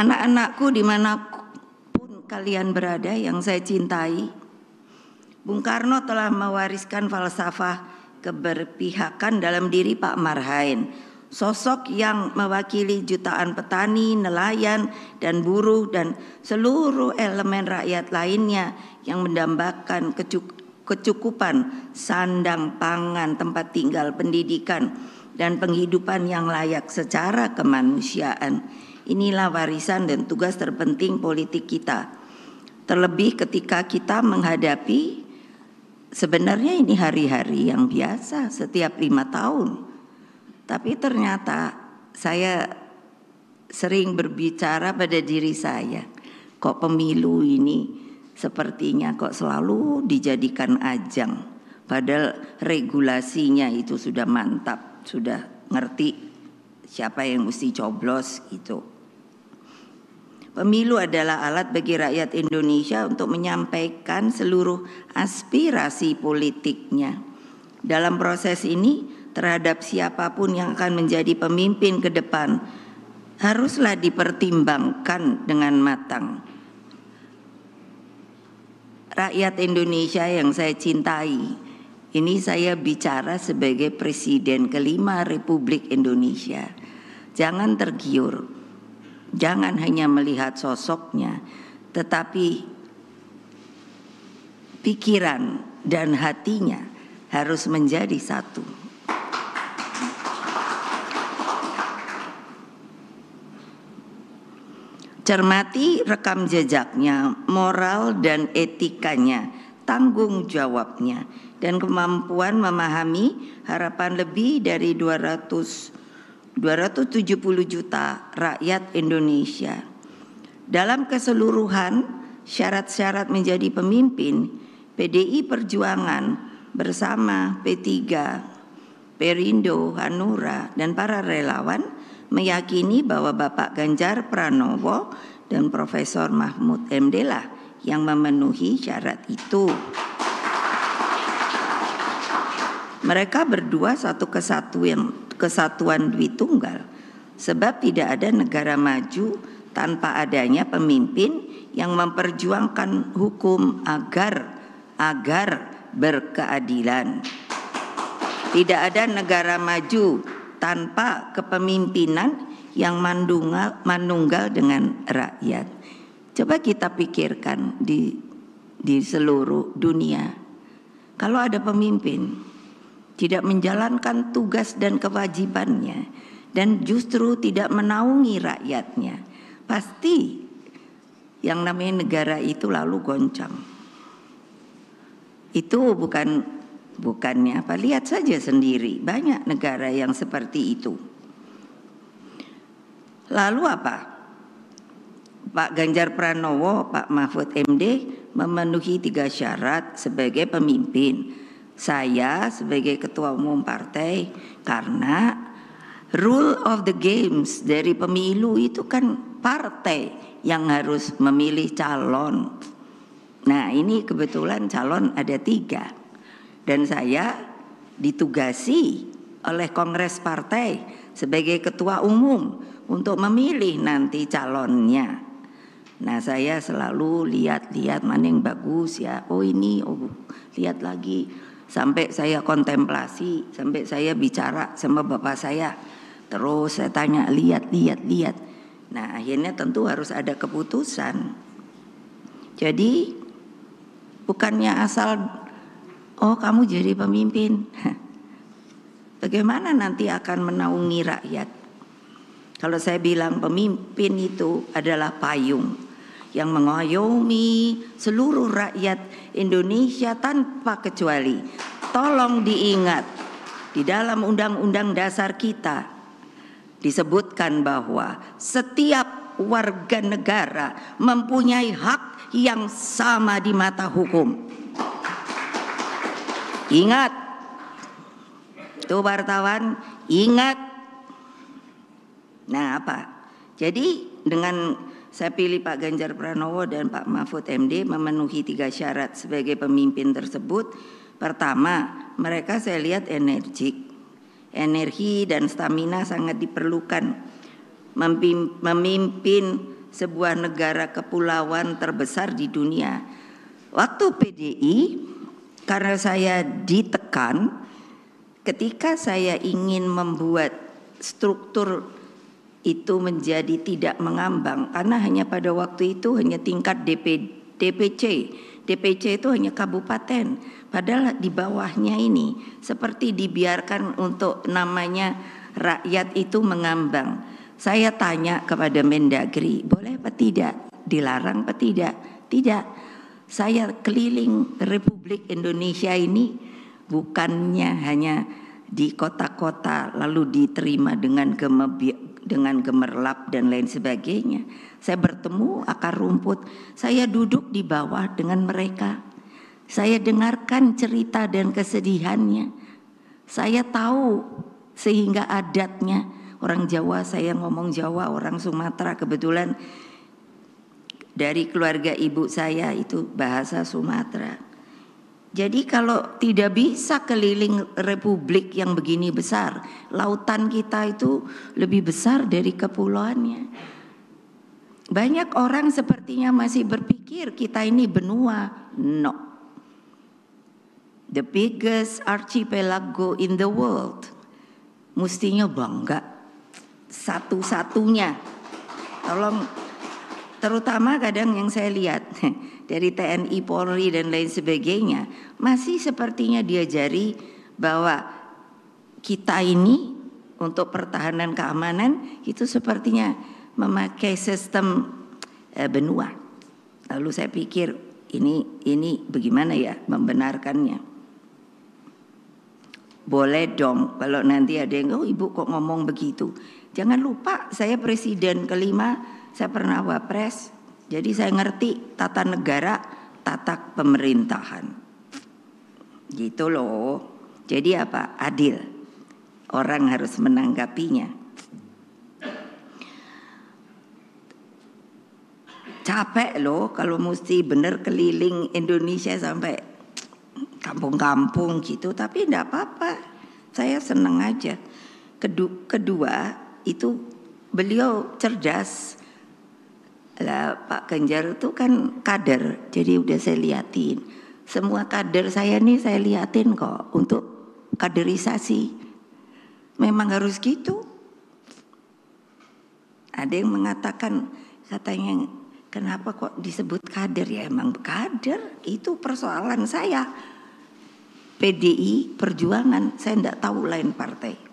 anak-anakku dimanapun kalian berada yang saya cintai, Bung Karno telah mewariskan falsafah keberpihakan dalam diri Pak Marhain, sosok yang mewakili jutaan petani, nelayan, dan buruh dan seluruh elemen rakyat lainnya yang mendambakan kecukupan sandang pangan, tempat tinggal, pendidikan, dan penghidupan yang layak secara kemanusiaan Inilah warisan dan tugas terpenting politik kita. Terlebih ketika kita menghadapi sebenarnya ini hari-hari yang biasa setiap lima tahun. Tapi ternyata saya sering berbicara pada diri saya, kok pemilu ini sepertinya kok selalu dijadikan ajang. Padahal regulasinya itu sudah mantap, sudah ngerti siapa yang mesti coblos gitu. Pemilu adalah alat bagi rakyat Indonesia untuk menyampaikan seluruh aspirasi politiknya. Dalam proses ini terhadap siapapun yang akan menjadi pemimpin ke depan haruslah dipertimbangkan dengan matang. Rakyat Indonesia yang saya cintai, ini saya bicara sebagai Presiden kelima Republik Indonesia. Jangan tergiur. Jangan hanya melihat sosoknya, tetapi pikiran dan hatinya harus menjadi satu. Cermati rekam jejaknya, moral dan etikanya, tanggung jawabnya, dan kemampuan memahami harapan lebih dari 200 270 juta rakyat Indonesia. Dalam keseluruhan syarat-syarat menjadi pemimpin PDI Perjuangan bersama P3, Perindo, Hanura dan para relawan meyakini bahwa Bapak Ganjar Pranowo dan Profesor Mahmud MD lah yang memenuhi syarat itu mereka berdua satu kesatuan kesatuan dwi tunggal sebab tidak ada negara maju tanpa adanya pemimpin yang memperjuangkan hukum agar agar berkeadilan. Tidak ada negara maju tanpa kepemimpinan yang mandungal, manunggal dengan rakyat. Coba kita pikirkan di di seluruh dunia. Kalau ada pemimpin tidak menjalankan tugas dan kewajibannya, dan justru tidak menaungi rakyatnya, pasti yang namanya negara itu lalu goncang. Itu bukan bukannya apa lihat saja sendiri banyak negara yang seperti itu. Lalu apa? Pak Ganjar Pranowo, Pak Mahfud MD memenuhi tiga syarat sebagai pemimpin saya sebagai ketua umum partai karena rule of the games dari pemilu itu kan partai yang harus memilih calon. Nah ini kebetulan calon ada tiga dan saya ditugasi oleh Kongres Partai sebagai ketua umum untuk memilih nanti calonnya. Nah saya selalu lihat-lihat mana yang bagus ya, oh ini, oh lihat lagi, sampai saya kontemplasi, sampai saya bicara sama bapak saya. Terus saya tanya, lihat, lihat, lihat. Nah, akhirnya tentu harus ada keputusan. Jadi bukannya asal oh kamu jadi pemimpin. Bagaimana nanti akan menaungi rakyat? Kalau saya bilang pemimpin itu adalah payung, yang mengayomi seluruh rakyat Indonesia tanpa kecuali. Tolong diingat, di dalam undang-undang dasar kita disebutkan bahwa setiap warga negara mempunyai hak yang sama di mata hukum. Ingat, itu wartawan, ingat. Nah, apa? Jadi dengan saya pilih Pak Ganjar Pranowo dan Pak Mahfud MD memenuhi tiga syarat sebagai pemimpin tersebut. Pertama, mereka saya lihat energik. Energi dan stamina sangat diperlukan. Memimpin sebuah negara kepulauan terbesar di dunia. Waktu PDI, karena saya ditekan, ketika saya ingin membuat struktur itu menjadi tidak mengambang karena hanya pada waktu itu hanya tingkat DP, DPC. DPC itu hanya kabupaten, padahal di bawahnya ini seperti dibiarkan untuk namanya rakyat itu mengambang. Saya tanya kepada Mendagri, boleh apa tidak? Dilarang apa tidak? Tidak. Saya keliling Republik Indonesia ini bukannya hanya di kota-kota lalu diterima dengan dengan gemerlap dan lain sebagainya. Saya bertemu akar rumput, saya duduk di bawah dengan mereka. Saya dengarkan cerita dan kesedihannya. Saya tahu sehingga adatnya orang Jawa, saya ngomong Jawa, orang Sumatera kebetulan dari keluarga ibu saya itu bahasa Sumatera. Jadi kalau tidak bisa keliling republik yang begini besar, lautan kita itu lebih besar dari kepulauannya. Banyak orang sepertinya masih berpikir kita ini benua. No. The biggest archipelago in the world. Mestinya bangga satu-satunya. Tolong terutama kadang yang saya lihat dari TNI Polri dan lain sebagainya masih sepertinya diajari bahwa kita ini untuk pertahanan keamanan itu sepertinya memakai sistem e, benua. Lalu saya pikir ini ini bagaimana ya membenarkannya? Boleh dong kalau nanti ada yang oh ibu kok ngomong begitu. Jangan lupa saya presiden kelima, saya pernah wapres, jadi saya ngerti tata negara, tata pemerintahan. Gitu loh. Jadi apa? Adil. Orang harus menanggapinya. Capek loh kalau mesti bener keliling Indonesia sampai kampung-kampung gitu, tapi enggak apa-apa. Saya senang aja. kedua itu beliau cerdas lah Pak Ganjar itu kan kader, jadi udah saya liatin. Semua kader saya nih saya liatin kok untuk kaderisasi. Memang harus gitu. Ada yang mengatakan katanya kenapa kok disebut kader ya emang kader itu persoalan saya. PDI Perjuangan saya tidak tahu lain partai.